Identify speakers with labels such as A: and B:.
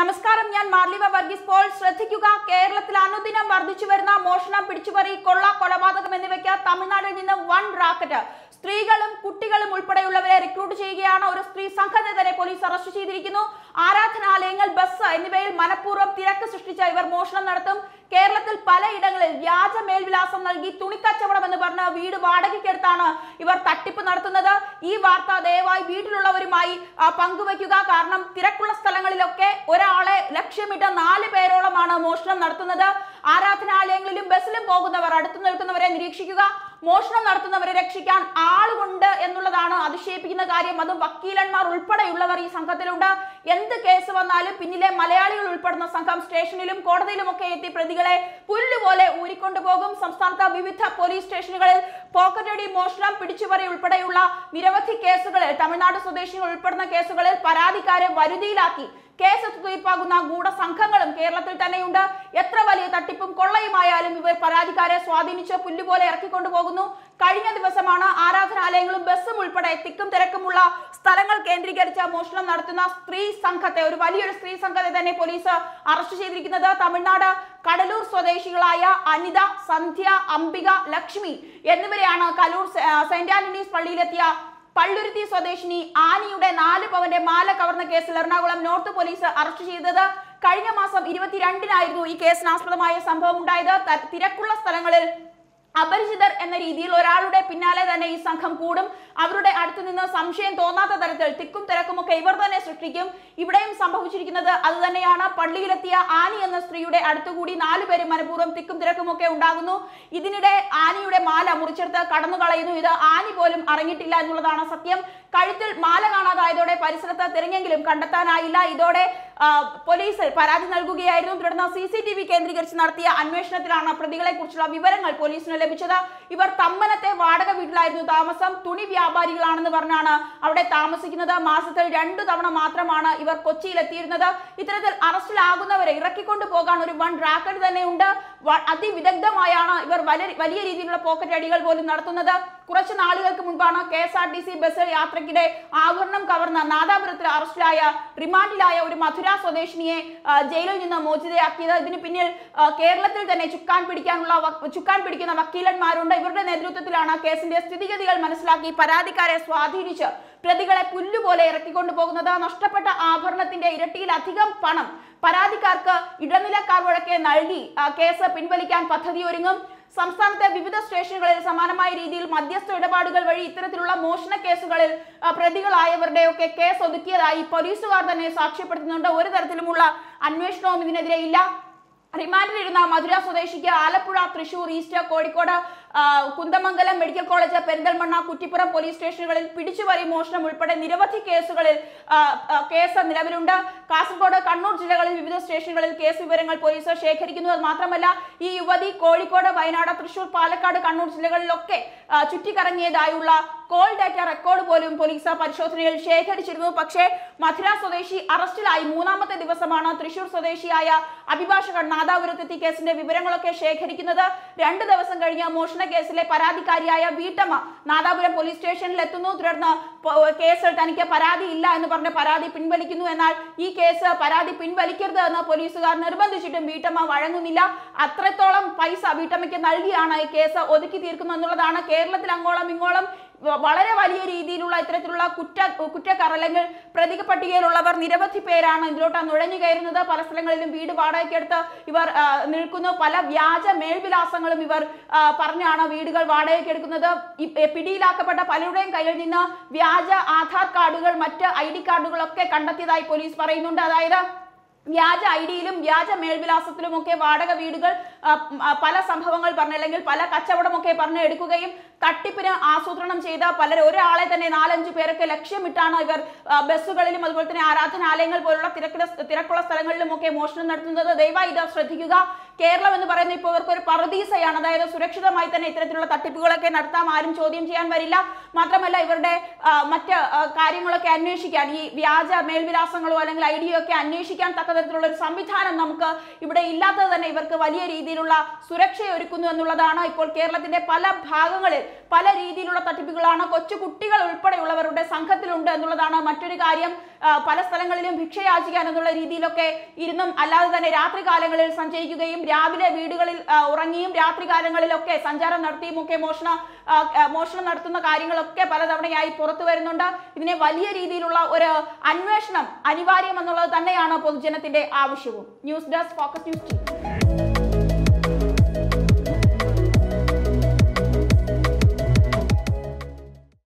A: നമസ്കാരം ഞാൻ മാർലിവ വർഗീസ് പോൾ ശ്രദ്ധിക്കുക കേരളത്തിൽ അനുദിനം വർദ്ധിച്ചു വരുന്ന മോഷണം പിടിച്ചുപറി കൊള്ള കൊലപാതകം എന്നിവയ്ക്ക് തമിഴ്നാട്ടിൽ നിന്ന് വൺ റാക്കറ്റ് സ്ത്രീകളും കുട്ടികളും ഉൾപ്പെടെയുള്ളവരെ റിക്രൂട്ട് ചെയ്യുകയാണ് ഒരു സ്ത്രീ സംഘത്തെ പോലീസ് അറസ്റ്റ് ചെയ്തിരിക്കുന്നു ആരാധനാലയങ്ങൾ ബസ് എന്നിവയിൽ മനഃപൂർവ്വം തിരക്ക് സൃഷ്ടിച്ച ഇവർ മോഷണം നടത്തും കേരളത്തിൽ പലയിടങ്ങളിൽ വ്യാജ മേൽവിലാസം നൽകി തുണിക്കച്ചവടം എന്ന് പറഞ്ഞ് വീട് വാടകയ്ക്കെടുത്താണ് ഇവർ തട്ടിപ്പ് നടത്തുന്നത് ഈ വാർത്ത ദയവായി വീട്ടിലുള്ളവരുമായി പങ്കുവയ്ക്കുക കാരണം തിരക്കുള്ള സ്ഥലങ്ങളിലൊക്കെ ഒരാൾ ലക്ഷ്യമിട്ട് നാല് പേരോളമാണ് മോഷണം നടത്തുന്നത് ആരാധനാലയങ്ങളിലും ബസ്സിലും പോകുന്നവർ അടുത്തു നിൽക്കുന്നവരെ നിരീക്ഷിക്കുക മോഷണം നടത്തുന്നവരെ രക്ഷിക്കാൻ ആളുകൊണ്ട് എന്നുള്ളതാണ് അതിശയിപ്പിക്കുന്ന കാര്യം അതും വക്കീലന്മാർ ഉൾപ്പെടെയുള്ളവർ ഈ സംഘത്തിലുണ്ട് എന്ത് കേസ് വന്നാലും പിന്നിലെ മലയാളികൾ ഉൾപ്പെടുന്ന സംഘം സ്റ്റേഷനിലും ഒക്കെ എത്തി പ്രതികളെ പുല്ലുപോലെ ഊരിക്കൊണ്ടുപോകും സംസ്ഥാനത്ത് വിവിധ പോലീസ് സ്റ്റേഷനുകളിൽ പോക്കറ്റടി മോഷണം പിടിച്ചുപറി ഉൾപ്പെടെയുള്ള നിരവധി കേസുകളിൽ തമിഴ്നാട് സ്വദേശികൾ ഉൾപ്പെടുന്ന കേസുകളിൽ പരാതിക്കാരെ വരുതിയിലാക്കി കേസ് തീർപ്പാകുന്ന സംഘങ്ങളും കേരളത്തിൽ തന്നെയുണ്ട് എത്ര വലിയ തട്ടിപ്പും കൊള്ളയുമായാലും ഇവർ പരാതിക്കാരെ സ്വാധീനിച്ച് പുല്ലുപോലെ ഇറക്കിക്കൊണ്ടു പോകുന്നു കഴിഞ്ഞ ദിവസമാണ് ആരാധനാലയങ്ങളും ബസ്സും ഉൾപ്പെടെ തിക്കും തിരക്കുമുള്ള സ്ഥലങ്ങൾ കേന്ദ്രീകരിച്ച മോഷണം നടത്തുന്ന സ്ത്രീ സംഘത്തെ ഒരു വലിയൊരു സ്ത്രീ സംഘത്തെ തന്നെ പോലീസ് അറസ്റ്റ് ചെയ്തിരിക്കുന്നത് തമിഴ്നാട് കടലൂർ സ്വദേശികളായ അനിത സന്ധ്യ അംബിക ലക്ഷ്മി എന്നിവരെയാണ് കലൂർ സെന്റ് ആന്റണീസ് പള്ളിയിലെത്തിയ പള്ളുരുത്തി സ്വദേശിനി ആനിയുടെ നാല് പവന്റെ മാല കവർന്ന കേസിൽ എറണാകുളം നോർത്ത് പോലീസ് അറസ്റ്റ് ചെയ്തത് കഴിഞ്ഞ മാസം ഇരുപത്തിരണ്ടിനായിരുന്നു ഈ കേസിനാസ്പദമായ സംഭവം ഉണ്ടായത് തിരക്കുള്ള സ്ഥലങ്ങളിൽ അപരിചിതർ എന്ന രീതിയിൽ ഒരാളുടെ പിന്നാലെ തന്നെ ഈ സംഘം കൂടും അവരുടെ അടുത്തു നിന്ന് സംശയം തോന്നാത്ത തരത്തിൽ തിക്കും തിരക്കും ഒക്കെ ഇവർ തന്നെ സൃഷ്ടിക്കും ഇവിടെയും സംഭവിച്ചിരിക്കുന്നത് അത് തന്നെയാണ് പള്ളിയിലെത്തിയ ആനി എന്ന സ്ത്രീയുടെ അടുത്തുകൂടി നാലുപേരും മനഃപൂർവ്വം തിക്കും തിരക്കും ഒക്കെ ഉണ്ടാകുന്നു ഇതിനിടെ ആനിയുടെ മാല മുറിച്ചെടുത്ത് കടന്നു കളയുന്നു ഇത് ആനി പോലും അറിഞ്ഞിട്ടില്ല എന്നുള്ളതാണ് സത്യം കഴുത്തിൽ മാല കാണാതായതോടെ പരിസരത്ത് തിരഞ്ഞെങ്കിലും കണ്ടെത്താനായില്ല ഇതോടെ പോലീസ് പരാതി നൽകുകയായിരുന്നു തുടർന്ന് സി സി ടി വി കേന്ദ്രീകരിച്ച് നടത്തിയ അന്വേഷണത്തിലാണ് പ്രതികളെ കുറിച്ചുള്ള വിവരങ്ങൾ പോലീസിന് ലഭിച്ചത് ഇവർ തമ്മനത്തെ വാടക വീട്ടിലായിരുന്നു താമസം തുണി വ്യാപാരികളാണെന്ന് പറഞ്ഞാണ് അവിടെ താമസിക്കുന്നത് മാസത്തിൽ രണ്ടു തവണ മാത്രമാണ് ഇവർ കൊച്ചിയിലെത്തിയിരുന്നത് ഇത്തരത്തിൽ അറസ്റ്റിലാകുന്നവരെ ഇറക്കിക്കൊണ്ടു പോകാൻ ഒരു വൺ റാക്കറ്റ് തന്നെയുണ്ട് അതിവിദഗ്ധമായാണ് ഇവർ വലിയ രീതിയിലുള്ള പോക്കറ്റ് അടികൾ പോലും നടത്തുന്നത് കുറച്ച് നാളുകൾക്ക് മുൻപാണ് K S R T C bus യാത്രക്കിടെ ആഭരണം കവർന്ന നാദാപുരത്തിൽ അറസ്റ്റിലായ റിമാൻഡിലായ ഒരു മധുര സ്വദേശിനിയെ ജയിലിൽ നിന്ന് മോചിതയാക്കിയത് ഇതിന് പിന്നിൽ കേരളത്തിൽ തന്നെ ചുക്കാൻ പിടിക്കാനുള്ള ചുക്കാൻ പിടിക്കുന്ന വക്കീലന്മാരുണ്ട് ഇവരുടെ നേതൃത്വത്തിലാണ് കേസിന്റെ സ്ഥിതിഗതികൾ മനസ്സിലാക്കി പരാതിക്കാരെ സ്വാധീനിച്ച് പ്രതികളെ പുല്ലുപോലെ ഇറക്കിക്കൊണ്ടു പോകുന്നത് നഷ്ടപ്പെട്ട ആഭരണത്തിന്റെ ഇരട്ടിയിലധികം പണം പരാതിക്കാർക്ക് ഇടനിലക്കാർ വഴക്കെ നൽകി കേസ് പിൻവലിക്കാൻ പദ്ധതി ഒരുങ്ങും സംസ്ഥാനത്തെ വിവിധ സ്റ്റേഷനുകളിൽ സമാനമായ രീതിയിൽ മധ്യസ്ഥ ഇടപാടുകൾ വഴി ഇത്തരത്തിലുള്ള മോഷണ കേസുകളിൽ പ്രതികളായവരുടെയൊക്കെ കേസ് ഒതുക്കിയതായി പോലീസുകാർ തന്നെ സാക്ഷ്യപ്പെടുത്തുന്നുണ്ട് ഒരു തരത്തിലുമുള്ള അന്വേഷണവും ഇതിനെതിരെ ഇല്ല റിമാൻഡിലിരുന്ന മധുര സ്വദേശിക്ക് Alappuzha Thrissur east Kozhikode Kunnamangalam medical college Perinthalmanna Kuttippuram police സ്റ്റേഷനുകളിൽ പിടിച്ചുപറി മോഷണം ഉൾപ്പെടെ നിരവധി കേസുകളിൽ കേസ് നിലവിലുണ്ട് കാസർഗോഡ് കണ്ണൂർ ജില്ലകളിൽ വിവിധ സ്റ്റേഷനുകളിൽ കേസ് വിവരങ്ങൾ പോലീസ് ശേഖരിക്കുന്നു അത് മാത്രമല്ല ഈ യുവതി കോഴിക്കോട് വയനാട് തൃശൂർ പാലക്കാട് കണ്ണൂർ ജില്ലകളിലൊക്കെ ചുറ്റിക്കറങ്ങിയതായുള്ള കോൾ ഡാറ്റ റെക്കോർഡ് പോലും പോലീസ് പരിശോധനയിൽ ശേഖരിച്ചിരുന്നു പക്ഷേ മധുര സ്വദേശി അറസ്റ്റിലായി മൂന്നാമത്തെ ദിവസമാണ് തൃശൂർ സ്വദേശിയായ അഭിഭാഷകൻ നാദാപുരത്തെത്തി കേസിന്റെ വിവരങ്ങളൊക്കെ ശേഖരിക്കുന്നത് രണ്ട് ദിവസം കഴിഞ്ഞ മോഷണം മോഷണ കേസിലെ പരാതിക്കാരിയായ വീട്ടമ്മ നാദാപുരം പോലീസ് സ്റ്റേഷനിൽ എത്തുന്നു തുടർന്ന് കേസ് തനിക്ക് പരാതി ഇല്ല എന്ന് പറഞ്ഞ് പരാതി പിൻവലിക്കുന്നു എന്നാൽ ഈ കേസ് പരാതി പിൻവലിക്കരുത് എന്ന് പോലീസുകാർ നിർബന്ധിച്ചിട്ടും വീട്ടമ്മ വഴങ്ങുന്നില്ല അത്രത്തോളം പൈസ വീട്ടമ്മയ്ക്ക് നൽകിയാണ് ഈ കേസ് ഒതുക്കി തീർക്കുന്നു എന്നുള്ളതാണ് കേരളത്തിൽ അങ്ങോളം ഇങ്ങോളം വളരെ വലിയ രീതിയിലുള്ള ഇത്തരത്തിലുള്ള കുറ്റ കുറ്റക്കറലങ്ങൾ പ്രതിക പട്ടികയിലുള്ളവർ നിരവധി പേരാണ് ഇതിലോട്ട് നുഴഞ്ഞു കയറുന്നത് പല സ്ഥലങ്ങളിലും വീട് വാടകയ്ക്കെടുത്ത് ഇവർ നിൽക്കുന്നു പല വ്യാജ മേൽവിലാസങ്ങളും ഇവർ പറഞ്ഞാണ് വീടുകൾ വാടകയ്ക്കെടുക്കുന്നത് പിടിയിലാക്കപ്പെട്ട പലരുടെയും കയ്യിൽ നിന്ന് വ്യാജ ആധാർ കാർഡുകൾ മറ്റ് ഐ ഡി കാർഡുകളൊക്കെ കണ്ടെത്തിയതായി പോലീസ് പറയുന്നുണ്ട് അതായത് വ്യാജ ഐ ഡിയിലും വ്യാജ മേൽവിലാസത്തിലുമൊക്കെ വാടക വീടുകൾ പല സംഭവങ്ങൾ പറഞ്ഞ് അല്ലെങ്കിൽ പല കച്ചവടമൊക്കെ പറഞ്ഞ് എടുക്കുകയും തട്ടിപ്പിന് ആസൂത്രണം ചെയ്ത പലരും ഒരാളെ തന്നെ നാലഞ്ച് പേരൊക്കെ ലക്ഷ്യമിട്ടാണ് ഇവർ ബസ്സുകളിലും അതുപോലെ തന്നെ ആരാധനാലയങ്ങൾ പോലുള്ള തിരക്കിട തിരക്കുള്ള സ്ഥലങ്ങളിലും ഒക്കെ മോഷണം നടത്തുന്നത് ദയവായി ഇത് ശ്രദ്ധിക്കുക കേരളം എന്ന് പറയുന്നത് ഇപ്പോൾ ഇവർക്ക് ഒരു പറദീസയാണ് അതായത് സുരക്ഷിതമായി തന്നെ ഇത്തരത്തിലുള്ള തട്ടിപ്പുകളൊക്കെ നടത്താം ആരും ചോദ്യം ചെയ്യാൻ വരില്ല മാത്രമല്ല ഇവരുടെ മറ്റ് കാര്യങ്ങളൊക്കെ അന്വേഷിക്കാൻ ഈ വ്യാജ മേൽവിലാസങ്ങളോ അല്ലെങ്കിൽ ഐ ഡിയോ ഒക്കെ അന്വേഷിക്കാൻ തക്ക തരത്തിലുള്ള ഒരു സംവിധാനം നമുക്ക് ഇവിടെ ഇല്ലാത്തത് തന്നെ ഇവർക്ക് വലിയ രീതിയിലുള്ള സുരക്ഷ ഒരുക്കുന്നു എന്നുള്ളതാണ് ഇപ്പോൾ കേരളത്തിന്റെ പല ഭാഗങ്ങളിൽ പല രീതിയിലുള്ള തട്ടിപ്പുകളാണ് കൊച്ചു കുട്ടികൾ ഉൾപ്പെടെയുള്ളവരുടെ സംഘത്തിലുണ്ട് എന്നുള്ളതാണ് മറ്റൊരു കാര്യം പല സ്ഥലങ്ങളിലും ഭിക്ഷയാചിക്കാൻ എന്നുള്ള രീതിയിലൊക്കെ ഇരുന്നും അല്ലാതെ തന്നെ രാത്രി കാലങ്ങളിൽ സഞ്ചരിക്കുകയും രാവിലെ വീടുകളിൽ ഉറങ്ങിയും രാത്രി കാലങ്ങളിലൊക്കെ സഞ്ചാരം നടത്തിയും ഒക്കെ മോഷണ മോഷണം നടത്തുന്ന കാര്യങ്ങളൊക്കെ പലതവണയായി പുറത്തു വരുന്നുണ്ട് ഇതിനെ വലിയ രീതിയിലുള്ള ഒരു അന്വേഷണം അനിവാര്യം എന്നുള്ളത് തന്നെയാണ് പൊതുജനത്തിന്റെ ആവശ്യവും ന്യൂസ് ഡെസ്ക് ഫോക്കസ് ന്യൂസ്